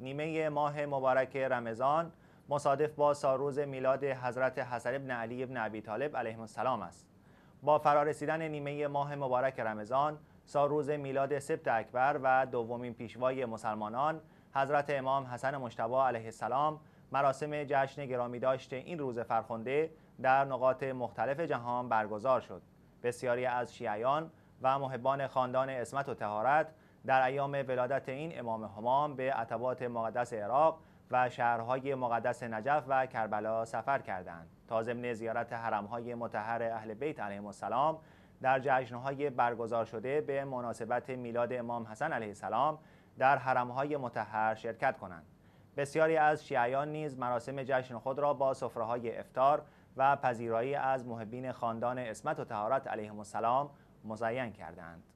نیمه ماه مبارک رمضان مصادف با سالروز میلاد حضرت حسن ابن علی ابن ابی طالب علیه السلام است با فرارسیدن نیمه ماه مبارک رمضان سالروز میلاد سبت اکبر و دومین پیشوای مسلمانان حضرت امام حسن مشتبه علیه السلام مراسم جشن گرامی داشته این روز فرخنده در نقاط مختلف جهان برگزار شد بسیاری از شیعیان و محبان خاندان اسمت و تهارت در ایام ولادت این امام همام به عطبات مقدس عراق و شهرهای مقدس نجف و کربلا سفر کردند تا ضمن زیارت حرمهای متحر اهل بیت علیه السلام در جشنهای برگزار شده به مناسبت میلاد امام حسن علیه السلام در حرمهای متحر شرکت کنند بسیاری از شیعیان نیز مراسم جشن خود را با صفرهای افتار و پذیرایی از محبین خاندان اسمت و تهارت علیه السلام مزین کردند